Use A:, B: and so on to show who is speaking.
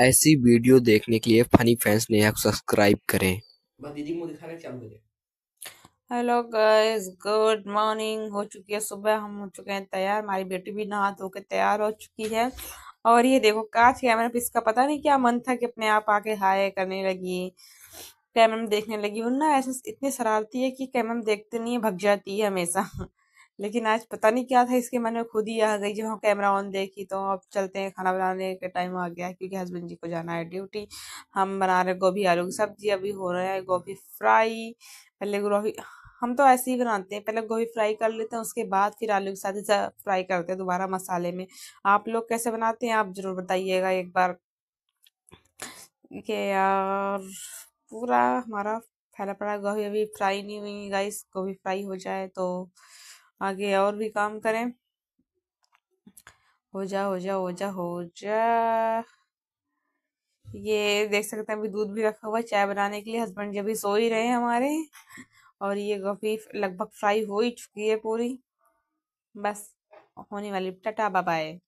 A: ऐसी वीडियो देखने के लिए फनी फैंस ने को सब्सक्राइब करें हेलो गाइस गुड मॉर्निंग हो चुकी है सुबह हम हो चुके हैं तैयार हमारी बेटी भी नहा धो के तैयार हो चुकी है और ये देखो कांच कैमरा पे इसका पता नहीं क्या मन था कि अपने आप आके हाय करने लगी कैमरा में देखने लगी वो ना ऐसे इतनी शरारती है कि कैमरा में देखते नहीं है भग जाती है हमेशा लेकिन आज पता नहीं क्या था इसके मन में खुद ही आ गई जब हम कैमरा ऑन देखी तो अब चलते हैं खाना बनाने के टाइम आ गया क्योंकि हस्बैंड जी को जाना है ड्यूटी हम बना रहे गोभी आलू की सब्जी अभी हो रहा है गोभी फ्राई पहले गोभी हम तो ऐसे ही बनाते हैं पहले गोभी फ्राई कर लेते हैं उसके बाद फिर आलू के साथ फ्राई करते हैं दोबारा मसाले में आप लोग कैसे बनाते हैं आप ज़रूर बताइएगा एक बार के यार पूरा हमारा फैला पड़ा गोभी अभी फ्राई नहीं हुई गाइस गोभी फ्राई हो जाए तो आगे और भी काम करें हो जा हो जा हो जा हो जा ये देख सकते हैं अभी दूध भी रखा हुआ है चाय बनाने के लिए हस्बैंड जब भी सो ही रहे हैं हमारे और ये कॉफ़ी लगभग फ्राई हो ही चुकी है पूरी बस होने वाली टाटा बाय